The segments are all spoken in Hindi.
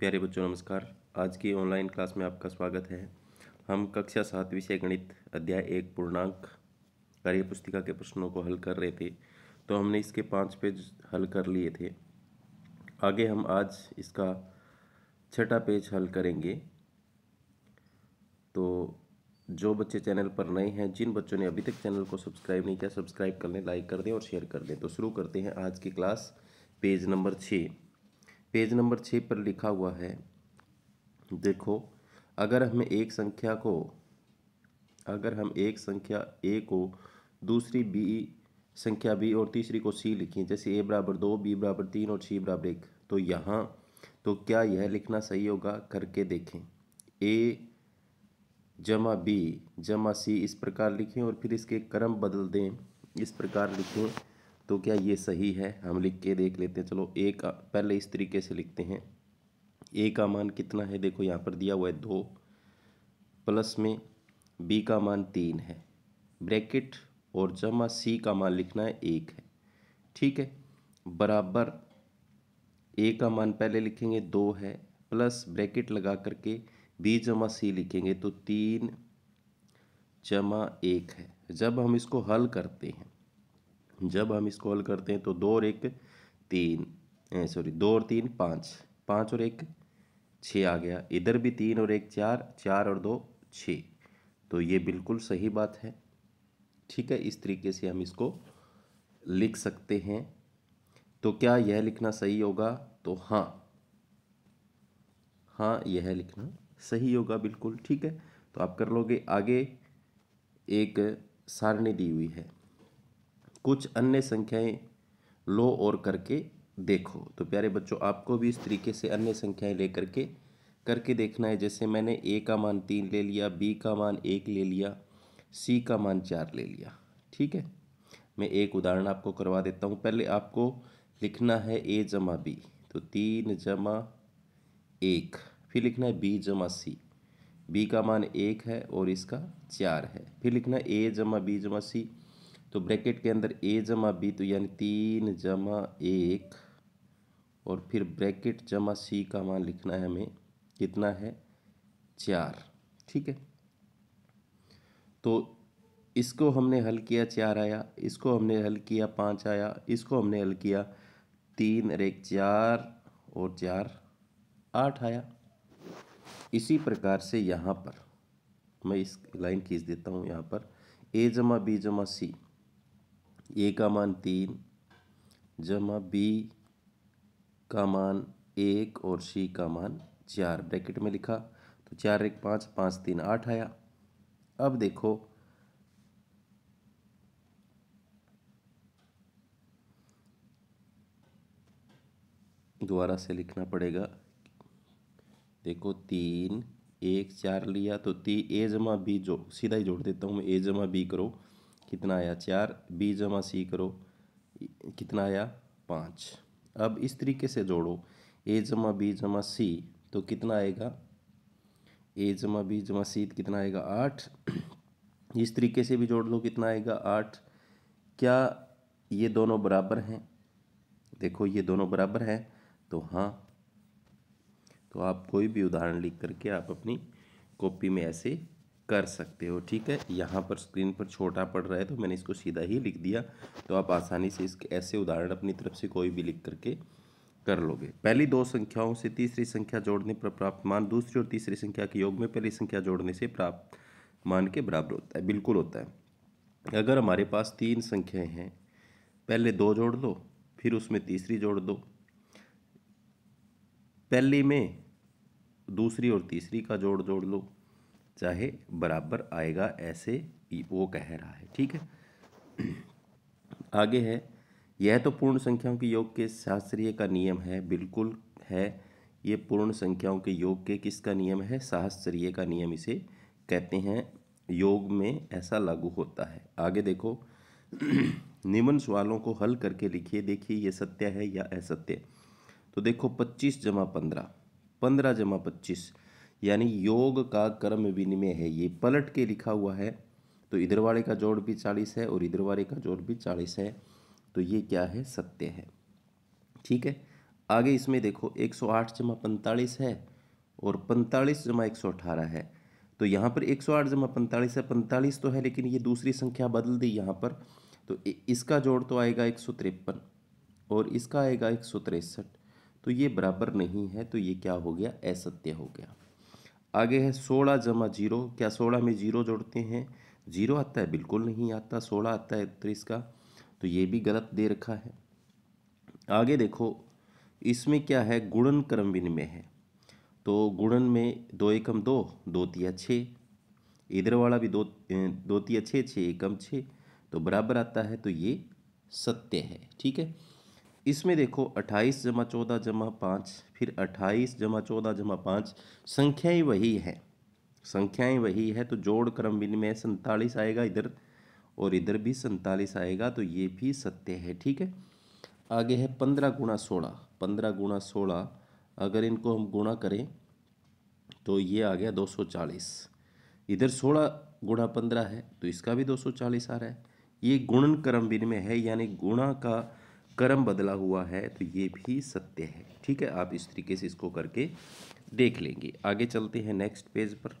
प्यारे बच्चों नमस्कार आज की ऑनलाइन क्लास में आपका स्वागत है हम कक्षा सात विषय गणित अध्याय एक पूर्णांक कार्य पुस्तिका के प्रश्नों को हल कर रहे थे तो हमने इसके पाँच पेज हल कर लिए थे आगे हम आज इसका छठा पेज हल करेंगे तो जो बच्चे चैनल पर नए हैं जिन बच्चों ने अभी तक चैनल को सब्सक्राइब नहीं किया सब्सक्राइब कर लें लाइक कर दें और शेयर कर दें तो शुरू करते हैं आज की क्लास पेज नंबर छः पेज नंबर छः पर लिखा हुआ है देखो अगर हमें एक संख्या को अगर हम एक संख्या ए को दूसरी बी संख्या बी और तीसरी को सी लिखें जैसे ए बराबर दो बी बराबर तीन और सी बराबर एक तो यहाँ तो क्या यह लिखना सही होगा करके देखें ए जमा बी जमा सी इस प्रकार लिखें और फिर इसके क्रम बदल दें इस प्रकार लिखें तो क्या ये सही है हम लिख के देख लेते हैं चलो ए का पहले इस तरीके से लिखते हैं ए का मान कितना है देखो यहाँ पर दिया हुआ है दो प्लस में बी का मान तीन है ब्रैकेट और जमा सी का मान लिखना है एक है ठीक है बराबर ए का मान पहले लिखेंगे दो है प्लस ब्रैकेट लगा करके बी जमा सी लिखेंगे तो तीन जमा एक है जब हम इसको हल करते हैं जब हम इसको करते हैं तो दो और एक तीन सॉरी दो और तीन पाँच पाँच और एक छः आ गया इधर भी तीन और एक चार चार और दो छः तो ये बिल्कुल सही बात है ठीक है इस तरीके से हम इसको लिख सकते हैं तो क्या यह लिखना सही होगा तो हाँ हाँ यह लिखना सही होगा बिल्कुल ठीक है तो आप कर लोगे आगे एक सारणी दी हुई है कुछ अन्य संख्याएं लो और करके देखो तो प्यारे बच्चों आपको भी इस तरीके से अन्य संख्याएं लेकर के करके देखना है जैसे मैंने ए का मान तीन ले लिया बी का मान एक ले लिया सी का मान चार ले लिया ठीक है मैं एक उदाहरण आपको करवा देता हूँ पहले आपको लिखना है ए जमा बी तो तीन जमा एक फिर लिखना है बी जमा सी बी का मान एक है और इसका चार है फिर लिखना है ए जमा बी जमा सी तो ब्रैकेट के अंदर ए जमा बी तो यानी तीन जमा एक और फिर ब्रैकेट जमा सी का मान लिखना है हमें कितना है चार ठीक है तो इसको हमने हल किया चार आया इसको हमने हल किया पाँच आया इसको हमने हल किया तीन और एक चार और चार आठ आया इसी प्रकार से यहाँ पर मैं इस लाइन खींच देता हूँ यहाँ पर ए जमा बी जमा सी ए का मान तीन जमा बी का मान एक और सी का मान चार ब्रैकेट में लिखा तो चार एक पाँच पाँच तीन आठ आया अब देखो दोबारा से लिखना पड़ेगा देखो तीन एक चार लिया तो ती ए जमा बी जो सीधा ही जोड़ देता हूँ मैं ए जमा बी करो कितना आया चार बी जमा सी करो कितना आया पाँच अब इस तरीके से जोड़ो ए जमा बी जमा सी तो कितना आएगा ए जमा बी जमा सी तो कितना आएगा आठ इस तरीके से भी जोड़ लो कितना आएगा आठ क्या ये दोनों बराबर हैं देखो ये दोनों बराबर हैं तो हाँ तो आप कोई भी उदाहरण लिख करके आप अपनी कॉपी में ऐसे कर सकते हो ठीक है यहाँ पर स्क्रीन पर छोटा पड़ रहा है तो मैंने इसको सीधा ही लिख दिया तो आप आसानी से इसके ऐसे उदाहरण अपनी तरफ से कोई भी लिख करके कर लोगे पहली दो संख्याओं से तीसरी संख्या जोड़ने पर प्राप्त मान दूसरी और तीसरी संख्या के योग में पहली संख्या जोड़ने से प्राप्त मान के बराबर होता है बिल्कुल होता है अगर हमारे पास तीन संख्याएं हैं पहले दो जोड़ दो फिर उसमें तीसरी जोड़ दो पहली में दूसरी और तीसरी का जोड़ जोड़ लो चाहे बराबर आएगा ऐसे वो कह रहा है ठीक है आगे है यह तो पूर्ण संख्याओं के योग के शास्त्रीय का नियम है बिल्कुल है ये पूर्ण संख्याओं के योग के किसका नियम है शास्त्रीय का नियम इसे कहते हैं योग में ऐसा लागू होता है आगे देखो निम्न सवालों को हल करके लिखिए देखिए ये सत्य है या असत्य तो देखो पच्चीस जमा पंद्रह पंद्रह जमा पच्चीस यानी योग का कर्म विनिमय है ये पलट के लिखा हुआ है तो इधर वाले का जोड़ भी चालीस है और इधर वाले का जोड़ भी चालीस है तो ये क्या है सत्य है ठीक है आगे इसमें देखो एक सौ आठ जमा पैंतालीस है और पैंतालीस जमा एक सौ अठारह है तो यहाँ पर एक सौ आठ जमा पैंतालीस है पैंतालीस तो है लेकिन ये दूसरी संख्या बदल दी यहाँ पर तो इसका जोड़ तो आएगा एक सौ तिरपन और इसका आएगा एक सौ तिरसठ तो ये बराबर नहीं है तो ये क्या हो गया असत्य हो गया आगे है सोलह जमा जीरो क्या सोलह में जीरो जोड़ते हैं जीरो आता है बिल्कुल नहीं आता सोलह आता है इकतीस का तो ये भी गलत दे रखा है आगे देखो इसमें क्या है गुणन क्रम विनिमय है तो गुणन में दो एकम दो दो तिया छः इधर वाला भी दो दो तिया छः छः एकम छः तो बराबर आता है तो ये सत्य है ठीक है इसमें देखो 28 जमा चौदह जमा पाँच फिर 28 जमा चौदह जमा पाँच संख्याएँ वही हैं संख्याएँ वही है तो जोड़ क्रम विनिमय सैंतालीस आएगा इधर और इधर भी सैंतालीस आएगा तो ये भी सत्य है ठीक है आगे है पंद्रह गुणा सोलह पंद्रह गुणा सोलह अगर इनको हम गुणा करें तो ये आ गया दो सौ चालीस इधर सोलह गुणा पंद्रह है तो इसका भी दो सौ चालीस आ रहा है ये गुणन क्रम विनिमय है यानी गुणा का कर्म बदला हुआ है तो ये भी सत्य है ठीक है आप इस तरीके से इसको करके देख लेंगे आगे चलते हैं नेक्स्ट पेज पर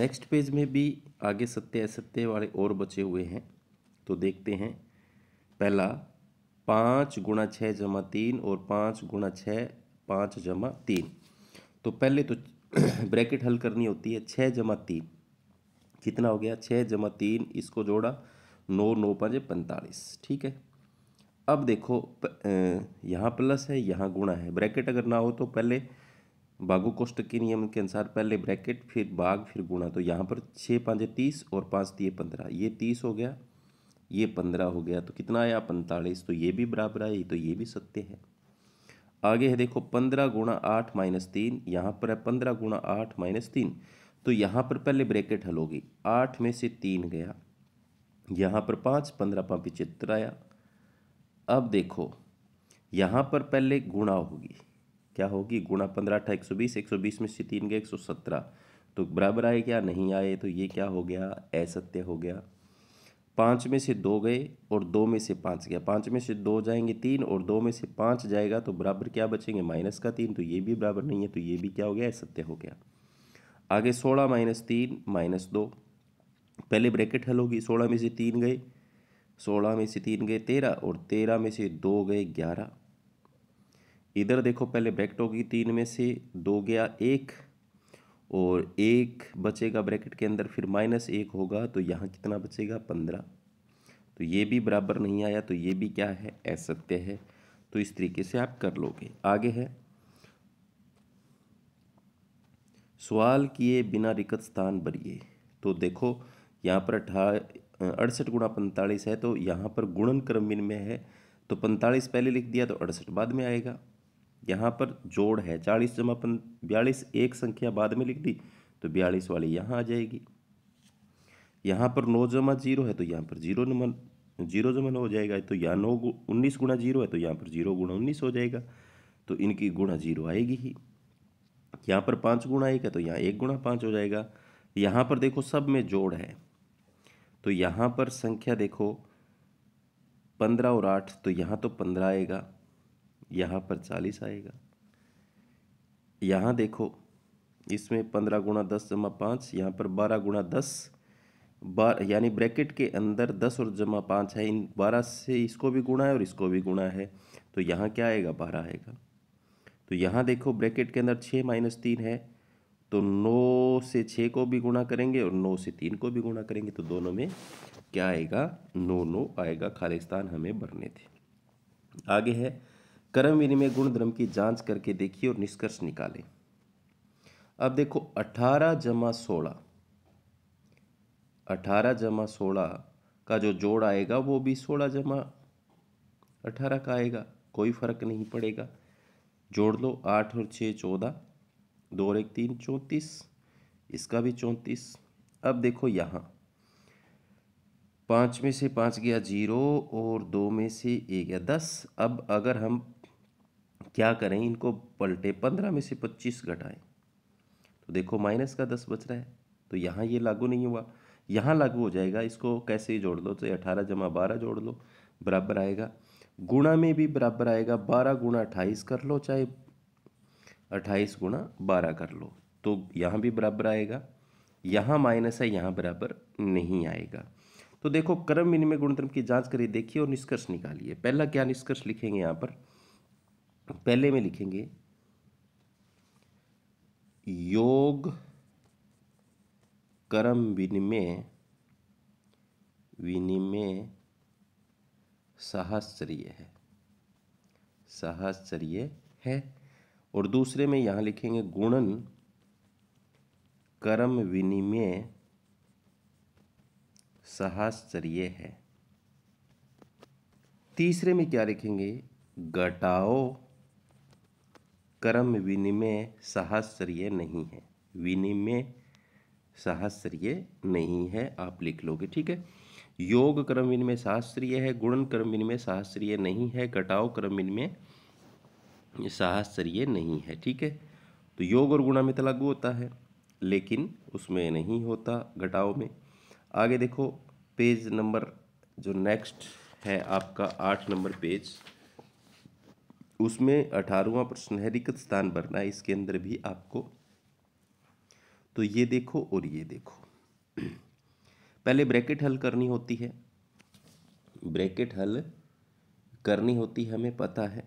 नेक्स्ट पेज में भी आगे सत्य असत्य वाले और बचे हुए हैं तो देखते हैं पहला पाँच गुणा छः जमा तीन और पाँच गुणा छः पाँच जमा तीन तो पहले तो ब्रैकेट हल करनी होती है छः जमा तीन कितना हो गया छः जमा तीन इसको जोड़ा नौ नौ पाँच पैंतालीस ठीक है अब देखो यहाँ प्लस है यहाँ गुणा है ब्रैकेट अगर ना हो तो पहले बागो कोष्ट के नियम के अनुसार पहले ब्रैकेट फिर बाघ फिर गुणा तो यहाँ पर छः पाँच तीस और पाँच तीय तो पंद्रह ये तीस हो गया ये पंद्रह हो गया तो कितना आया पैंतालीस तो ये भी बराबर है तो ये भी सत्य है आगे है देखो पंद्रह गुणा आठ माइनस तीन यहाँ पर है पंद्रह गुणा आठ माइनस तीन तो यहाँ पर पहले ब्रैकेट हल होगी आठ में से तीन गया यहाँ पर पाँच पंद्रह पाँच पिछहत्तर आया अब देखो यहाँ पर पहले गुणा होगी क्या होगी गुणा पंद्रह अठा एक सौ बीस एक सौ बीस में से तीन गए एक सौ सत्रह तो बराबर आए क्या नहीं आए तो ये क्या हो गया असत्य हो गया पाँच में से दो गए और दो में से पाँच गया पाँच में से दो जाएंगे तीन और दो में से पाँच जाएगा तो बराबर क्या बचेंगे माइनस का तीन तो ये भी बराबर नहीं है तो ये भी क्या हो गया असत्य हो गया आगे सोलह माइनस तीन माइनस दो पहले ब्रैकेट हल होगी सोलह में से तीन गए सोलह में से तीन गए तेरह और तेरह में से दो गए ग्यारह इधर देखो पहले ब्रैकेट की तीन में से दो गया एक और एक बचेगा ब्रैकेट के अंदर फिर माइनस एक होगा तो यहाँ कितना बचेगा पंद्रह तो ये भी बराबर नहीं आया तो ये भी क्या है असत्य है तो इस तरीके से आप कर लोगे आगे है सवाल किए बिना रिकत स्थान भरिए तो देखो यहाँ पर अठारह अड़सठ गुणा पैंतालीस है तो यहाँ पर गुणन क्रम में है तो पैंतालीस पहले लिख दिया तो अड़सठ बाद में आएगा यहाँ पर जोड़ है चालीस जमा पन बयालीस एक संख्या बाद में लिख दी तो बयालीस वाली यहाँ आ जाएगी यहाँ पर नौ जमा जीरो है तो यहाँ पर जीरो नमन जीरो जमा नौ हो जाएगा तो यहाँ नौ उन्नीस गुणा जीरो है तो यहाँ पर जीरो गुणा उन्नीस हो जाएगा तो इनकी गुणा जीरो आएगी ही यहाँ पर पाँच गुणा एक है तो यहाँ एक गुणा पाँच हो जाएगा यहाँ पर देखो सब में जोड़ है तो यहाँ पर संख्या देखो पंद्रह और आठ तो यहाँ तो पंद्रह आएगा यहाँ पर चालीस आएगा यहाँ देखो इसमें पंद्रह गुणा दस जमा पाँच यहाँ पर बारह गुणा दस बार यानी ब्रैकेट के अंदर दस और जमा पाँच है इन बारह से इसको भी गुणा है और इसको भी गुणा है तो यहाँ क्या आएगा बारह आएगा तो यहाँ देखो ब्रैकेट के अंदर छः माइनस तीन है तो नौ से छः को भी गुणा करेंगे और नौ से तीन को भी गुणा करेंगे तो दोनों में क्या आएगा नौ नौ आएगा खालिस्तान हमें भरने थे आगे है कर्म विनिमय गुण धर्म की जांच करके देखिए और निष्कर्ष निकालें अब देखो अठारह जमा सोलह अठारह जमा सोलह का जो जोड़ आएगा वो भी सोलह जमा अठारह का आएगा कोई फर्क नहीं पड़ेगा जोड़ लो आठ और छः चौदह दो और एक तीन चौंतीस इसका भी चौंतीस अब देखो यहाँ पाँच में से पाँच गया जीरो और दो में से एक गया दस अब अगर हम क्या करें इनको पलटे पंद्रह में से पच्चीस घटाएं तो देखो माइनस का दस बच रहा है तो यहाँ ये लागू नहीं हुआ यहाँ लागू हो जाएगा इसको कैसे जोड़ लो तो अठारह जमा बारह जोड़ लो बराबर आएगा गुणा में भी बराबर आएगा बारह गुणा अट्ठाईस कर लो चाहे अट्ठाईस गुणा बारह कर लो तो यहाँ भी बराबर आएगा यहाँ माइनस है यहाँ बराबर नहीं आएगा तो देखो क्रम विनिमय गुणधर्म की जांच करिए देखिए और निष्कर्ष निकालिए पहला क्या निष्कर्ष लिखेंगे यहाँ पर पहले में लिखेंगे योग क्रम विनिमय विनिमय सहस्त्रीय है सहस्त्रीय है और दूसरे में यहाँ लिखेंगे गुणन कर्म विनिमय साहचर्य है तीसरे में क्या लिखेंगे घटाओ कर्म विनिमय सहस्त्रीय नहीं है विनिमय सहस्त्रीय नहीं है आप लिख लोगे ठीक है योग कर्म विनिमय शास्त्रीय है गुणन कर्म विनिमय शास्त्रीय नहीं है घटाओ कर्म विनिमय साहसर्य नहीं है ठीक है तो योग और गुणामित लागू होता है लेकिन उसमें नहीं होता घटाव में आगे देखो पेज नंबर जो नेक्स्ट है आपका आठ नंबर पेज उसमें अठारहवा प्रश्न है रिक्त स्थान भरना इसके अंदर भी आपको तो ये देखो और ये देखो पहले ब्रैकेट हल करनी होती है ब्रैकेट हल करनी होती है हमें पता है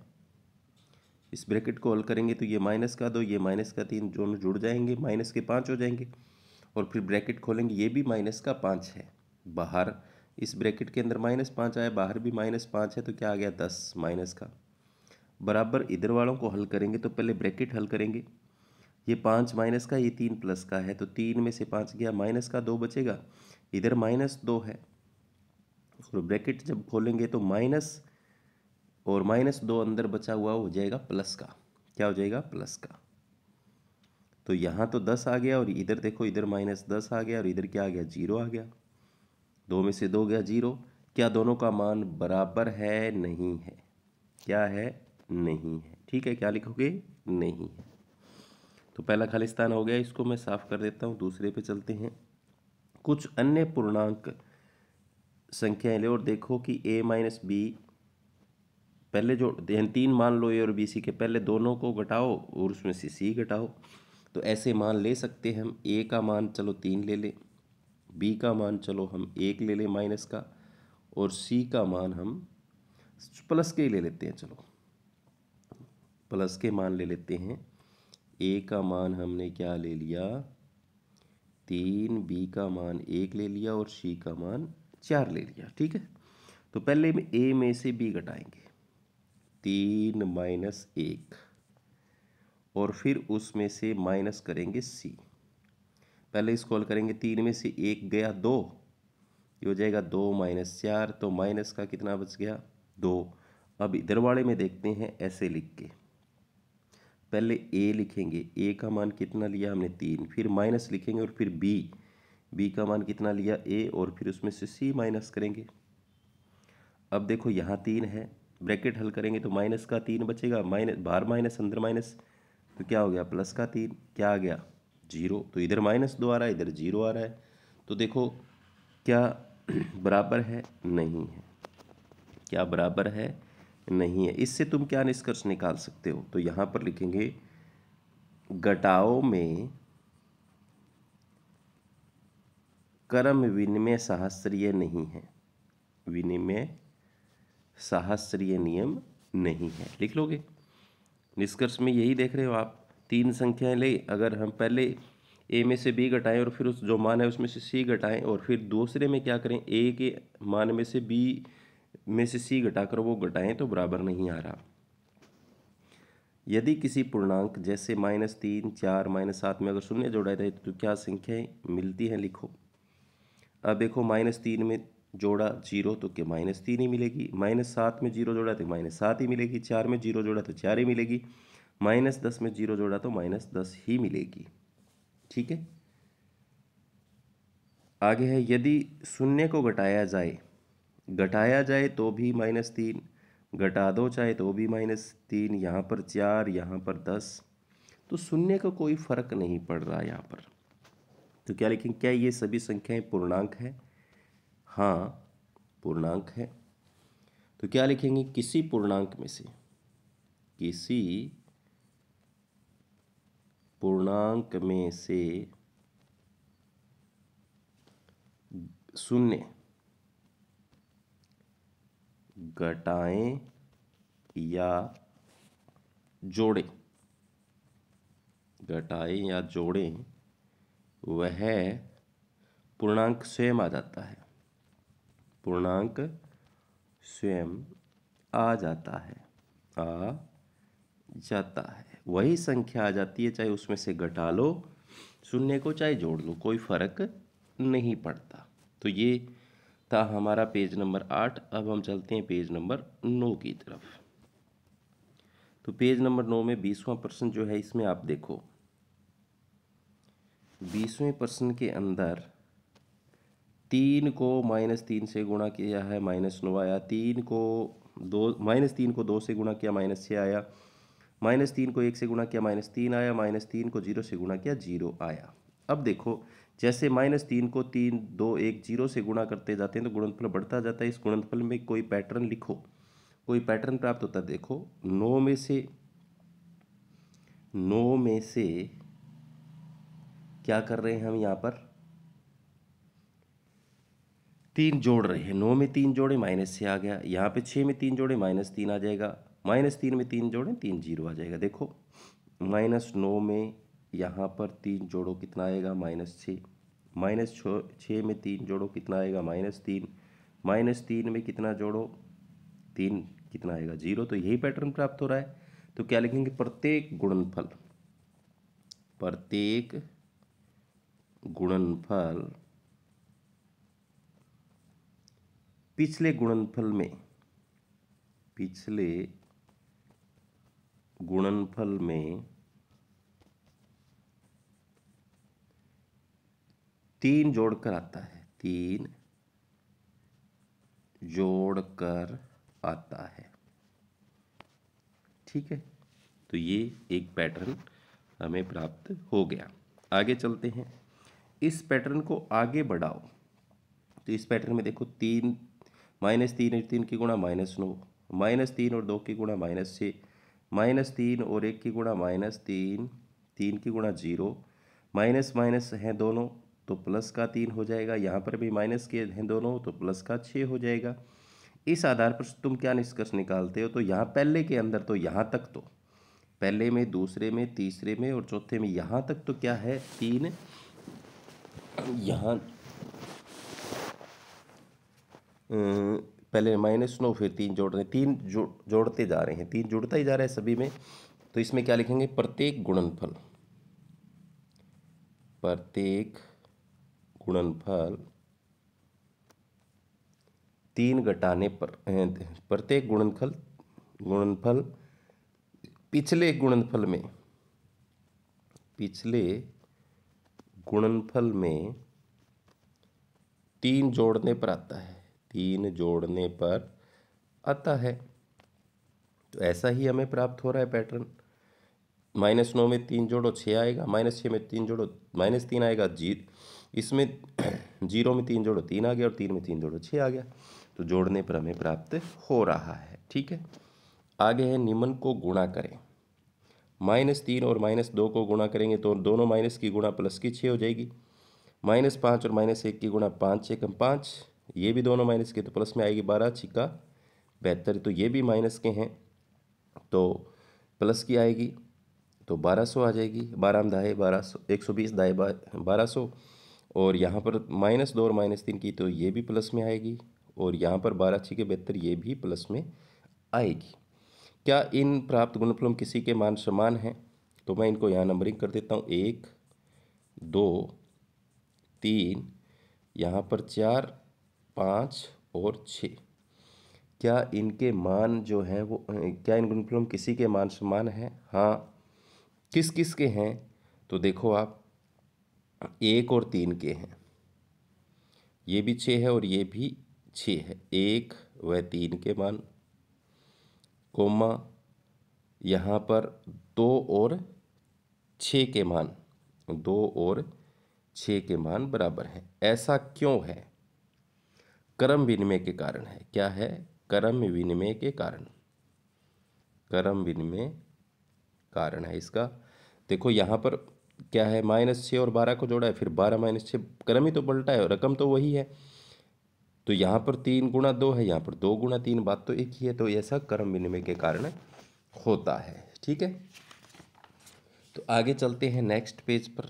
इस ब्रैकेट को हल करेंगे तो ये माइनस का दो ये माइनस का तीन दोनों जुड़ जाएंगे माइनस के पाँच हो जाएंगे और फिर ब्रैकेट खोलेंगे ये भी माइनस का पाँच है बाहर इस ब्रैकेट के अंदर माइनस पाँच आया बाहर भी माइनस पाँच है तो क्या आ गया दस माइनस का बराबर इधर वालों को हल करेंगे तो पहले ब्रैकेट हल करेंगे ये पाँच माइनस का ये तीन प्लस का है तो तीन में से पाँच गया माइनस का दो बचेगा इधर माइनस दो है और ब्रैकेट जब खोलेंगे तो माइनस और माइनस दो अंदर बचा हुआ हो जाएगा प्लस का क्या हो जाएगा प्लस का तो यहाँ तो दस आ गया और इधर देखो इधर माइनस दस आ गया और इधर क्या आ गया जीरो आ गया दो में से दो गया जीरो क्या दोनों का मान बराबर है नहीं है क्या है नहीं है ठीक है क्या लिखोगे नहीं है तो पहला खालिस्तान हो गया इसको मैं साफ कर देता हूँ दूसरे पे चलते हैं कुछ अन्य पूर्णांक संख्याएं ले और देखो कि ए माइनस बी पहले जो तीन मान लो ए और बी सी के पहले दोनों को घटाओ और उसमें से सी घटाओ तो ऐसे मान ले सकते हैं हम ए का मान चलो तीन ले लें बी का मान चलो हम एक ले लें माइनस का और सी का मान हम प्लस के ही ले लेते हैं चलो प्लस के मान ले लेते हैं ए का मान हमने क्या ले लिया तीन बी का मान एक ले लिया और सी का मान चार ले लिया ठीक है तो पहले ए में से बी घटाएंगे तीन माइनस एक और फिर उसमें से माइनस करेंगे सी पहले इसको हल करेंगे तीन में से एक गया दो ये हो जाएगा दो माइनस चार तो माइनस का कितना बच गया दो अब इधर वाले में देखते हैं ऐसे लिख के पहले ए लिखेंगे ए का मान कितना लिया हमने तीन फिर माइनस लिखेंगे और फिर बी बी का मान कितना लिया ए और फिर उसमें से सी माइनस करेंगे अब देखो यहाँ तीन है ब्रैकेट हल करेंगे तो माइनस का तीन बचेगा माइनस बाहर माइनस अंदर माइनस तो क्या हो गया प्लस का तीन क्या आ गया जीरो तो इधर माइनस दो आ रहा है इधर जीरो आ रहा है तो देखो क्या बराबर है नहीं है क्या बराबर है नहीं है इससे तुम क्या निष्कर्ष निकाल सकते हो तो यहाँ पर लिखेंगे घटाओ में कर्म विनिमय शास्त्रीय नहीं है विनिमय साहस्रीय नियम नहीं है लिख लोगे निष्कर्ष में यही देख रहे हो आप तीन संख्याएं ले अगर हम पहले ए में से बी घटाएं और फिर उस जो मान है उसमें से सी घटाएं और फिर दूसरे में क्या करें ए के मान में से बी में से सी घटाकर वो घटाएं तो बराबर नहीं आ रहा यदि किसी पूर्णांक जैसे माइनस तीन चार माइनस सात में अगर शून्य जोड़ा जाए तो क्या संख्याएं मिलती हैं लिखो अब देखो माइनस तीन में जोड़ा जीरो तो क्या माइनस तीन ही मिलेगी माइनस सात में जीरो जोड़ा तो माइनस सात ही मिलेगी चार में जीरो जोड़ा तो चार ही मिलेगी माइनस दस में जीरो जोड़ा तो माइनस दस ही मिलेगी ठीक है आगे है यदि शून्य को घटाया जाए घटाया जाए तो भी माइनस तीन घटा दो चाहे तो भी माइनस तीन यहाँ पर चार यहाँ पर दस तो शून्य का को कोई फर्क नहीं पड़ रहा यहाँ पर तो क्या लिखेंगे क्या ये सभी संख्याएं पूर्णांक है हाँ पूर्णांक है तो क्या लिखेंगे किसी पूर्णांक में से किसी पूर्णांक में से शून्य घटाएं या जोड़ें घटाएं या जोड़ें वह पूर्णांक स्वयं आ जाता है पूर्णांक स्वयं आ जाता है आ जाता है वही संख्या आ जाती है चाहे उसमें से घटा लो शून्य को चाहे जोड़ लो कोई फर्क नहीं पड़ता तो ये था हमारा पेज नंबर आठ अब हम चलते हैं पेज नंबर नौ की तरफ तो पेज नंबर नौ में बीसवां प्रश्न जो है इसमें आप देखो बीसवें प्रश्न के अंदर तीन को माइनस तीन से गुणा किया है माइनस नौ आया तीन को दो माइनस तीन को दो से गुणा किया माइनस छः आया माइनस तीन को एक से गुणा किया माइनस तीन आया माइनस तीन को जीरो से गुणा किया जीरो आया अब देखो जैसे माइनस तीन को तीन दो एक जीरो से गुणा करते जाते हैं तो गुणनफल बढ़ता जाता है इस गुणनफल में कोई पैटर्न लिखो कोई पैटर्न प्राप्त होता है देखो नौ में से नौ में से क्या कर रहे हैं हम यहाँ पर तीन जोड़ रहे हैं नौ में तीन जोड़े माइनस छः आ गया यहाँ पे छः में तीन जोड़े माइनस तीन आ जाएगा माइनस तीन में तीन जोड़े तीन जीरो आ जाएगा देखो माइनस नौ में यहाँ पर तीन जोड़ो कितना आएगा माइनस छः माइनस छः में तीन जोड़ो कितना आएगा माइनस तीन माइनस तीन में कितना जोड़ो तीन कितना आएगा जीरो तो यही पैटर्न प्राप्त हो रहा है तो क्या लिखेंगे प्रत्येक गुणनफल प्रत्येक गुणनफल पिछले गुणनफल में पिछले गुणनफल में तीन जोड़कर आता है तीन जोड़कर आता है ठीक है तो ये एक पैटर्न हमें प्राप्त हो गया आगे चलते हैं इस पैटर्न को आगे बढ़ाओ तो इस पैटर्न में देखो तीन माइनस तीन और तीन की गुणा माइनस नौ माइनस तीन और दो की गुणा माइनस छः माइनस तीन और एक की गुणा माइनस तीन तीन की गुणा जीरो माइनस माइनस हैं दोनों तो प्लस का तीन हो जाएगा यहाँ पर भी माइनस के हैं दोनों तो प्लस का छः हो जाएगा इस आधार पर तुम क्या निष्कर्ष निकालते हो तो यहाँ पहले के अंदर तो यहाँ तक तो पहले में दूसरे में तीसरे में और चौथे में यहाँ तक तो क्या है तीन यहाँ पहले माइनस नौ फिर तीन जोड़ रहे हैं तीन जो, जोड़ते जा रहे हैं तीन जुड़ता ही जा रहा है सभी में तो इसमें क्या लिखेंगे प्रत्येक गुणनफल प्रत्येक गुणनफल तीन घटाने पर प्रत्येक गुणनफल गुणनफल पिछले गुणनफल में पिछले गुणनफल में तीन जोड़ने पर आता है तीन जोड़ने पर आता है तो ऐसा ही हमें प्राप्त हो रहा है पैटर्न माइनस नौ में तीन जोड़ो छः आएगा माइनस छः में तीन जोड़ो माइनस तीन आएगा जी इसमें जीरो में तीन जोड़ो तीन आ गया और तीन में तीन जोड़ो छः आ गया तो जोड़ने पर हमें प्राप्त हो रहा है ठीक है आगे है निम्न को गुणा करें माइनस तीन और माइनस दो को गुणा करेंगे तो दोनों माइनस की गुणा प्लस की छः हो जाएगी माइनस पाँच और माइनस एक की गुणा पाँच छः कम पाँच ये भी दोनों माइनस के तो प्लस में आएगी बारह छिक्का बेहतर तो ये भी माइनस के हैं तो प्लस की आएगी तो बारह सौ आ जाएगी बारह में दाए बारह सौ एक सौ बीस दाए बारह सौ और यहाँ पर माइनस दो और माइनस तीन की तो ये भी प्लस में आएगी और यहाँ पर बारह छिके बेहतर ये भी प्लस में आएगी क्या इन प्राप्त गुणफलों किसी के मान समान हैं तो मैं इनको यहाँ नंबरिंग कर देता हूँ एक दो तीन यहाँ पर चार पाँच और छ क्या इनके मान जो हैं वो क्या इन गुणफलों में किसी के मान समान हैं हाँ किस किस के हैं तो देखो आप एक और तीन के हैं ये भी छः है और ये भी छः है एक व तीन के मान कोमा यहाँ पर दो और छ के मान दो और छ के मान बराबर हैं ऐसा क्यों है कर्म विनिमय के कारण है क्या है कर्म विनिमय के कारण कर्म विनिमय कारण है इसका देखो यहाँ पर क्या है माइनस छः और बारह को जोड़ा है फिर बारह माइनस छः कर्म ही तो पलटा है रकम तो वही है तो यहाँ पर तीन गुणा दो है यहाँ पर दो गुणा तीन बात तो एक ही है तो ऐसा कर्म विनिमय के कारण होता है ठीक है तो आगे चलते हैं नेक्स्ट पेज पर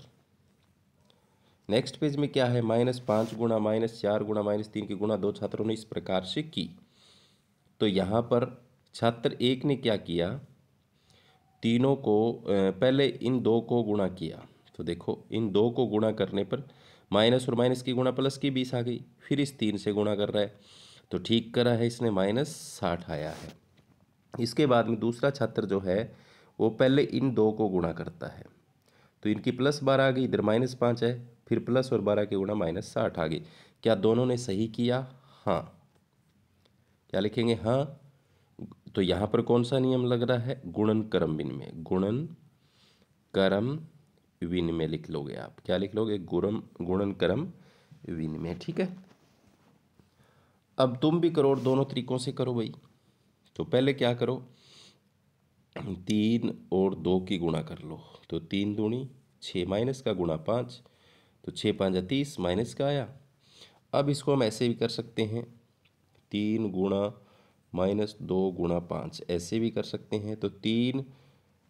नेक्स्ट पेज में क्या है माइनस पाँच गुणा माइनस चार गुणा माइनस तीन की गुणा दो छात्रों ने इस प्रकार से की तो यहाँ पर छात्र एक ने क्या किया तीनों को पहले इन दो को गुणा किया तो देखो इन दो को गुणा करने पर माइनस और माइनस की गुणा प्लस की बीस आ गई फिर इस तीन से गुणा कर रहा है तो ठीक करा है इसने माइनस साठ आया है इसके बाद में दूसरा छात्र जो है वो पहले इन दो को गुणा करता है तो इनकी प्लस बारह आ गई इधर माइनस पाँच है फिर प्लस और बारह के गुणा माइनस साठ आ गई क्या दोनों ने सही किया हाँ क्या लिखेंगे हाँ तो यहाँ पर कौन सा नियम लग रहा है गुणन कर्म बिन में गुणन कर्म विन में लिख लोगे आप क्या लिख लोगे गुरम गुणन कर्म विन में ठीक है अब तुम भी करो और दोनों तरीकों से करो भाई तो पहले क्या करो तीन और दो की गुणा कर लो तो तीन दूनी छः माइनस का गुणा पाँच तो छः पाँच तीस माइनस का आया अब इसको हम ऐसे भी कर सकते हैं तीन गुणा माइनस दो गुणा पाँच ऐसे भी कर सकते हैं तो तीन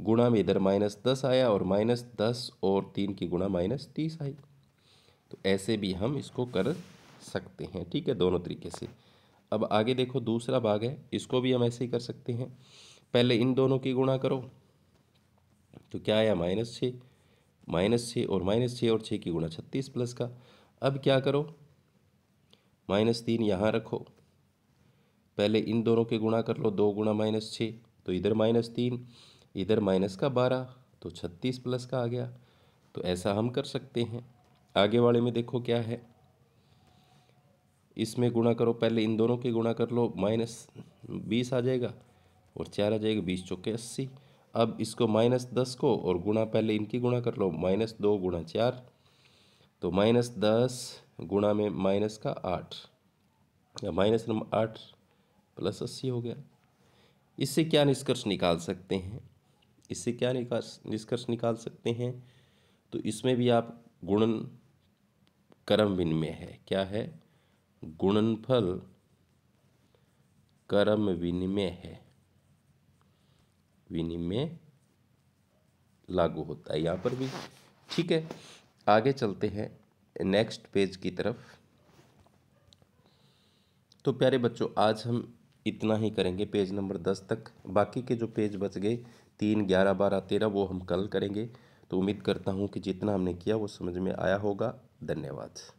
गुणा में इधर माइनस दस आया और माइनस दस और तीन की गुणा माइनस तीस आई तो ऐसे भी हम इसको कर सकते हैं ठीक है दोनों तरीके से अब आगे देखो दूसरा भाग है इसको भी हम ऐसे ही कर सकते हैं पहले इन दोनों की गुणा करो तो क्या आया माइनस छः माइनस छः और माइनस छः और छः की गुणा छत्तीस प्लस का अब क्या करो माइनस तीन यहाँ रखो पहले इन दोनों के गुणा कर लो दो गुणा माइनस छः तो इधर माइनस तीन इधर माइनस का बारह तो छत्तीस प्लस का आ गया तो ऐसा हम कर सकते हैं आगे वाले में देखो क्या है इसमें गुणा करो पहले इन दोनों के गुणा कर लो माइनस बीस आ जाएगा और चार आ जाएगा बीस चौके अस्सी अब इसको माइनस दस को और गुणा पहले इनकी गुणा कर लो माइनस दो गुणा चार तो माइनस दस गुणा में माइनस का आठ या माइनस नंबर आठ प्लस अस्सी हो गया इससे क्या निष्कर्ष निकाल सकते हैं इससे क्या निष्कर्ष निकाल सकते हैं तो इसमें भी आप गुणन कर्म विनिमय है क्या है गुणनफल कर्म विनिमय है विनिमय लागू होता है यहाँ पर भी ठीक है आगे चलते हैं नेक्स्ट पेज की तरफ तो प्यारे बच्चों आज हम इतना ही करेंगे पेज नंबर दस तक बाकी के जो पेज बच गए तीन ग्यारह बारह तेरह वो हम कल करेंगे तो उम्मीद करता हूँ कि जितना हमने किया वो समझ में आया होगा धन्यवाद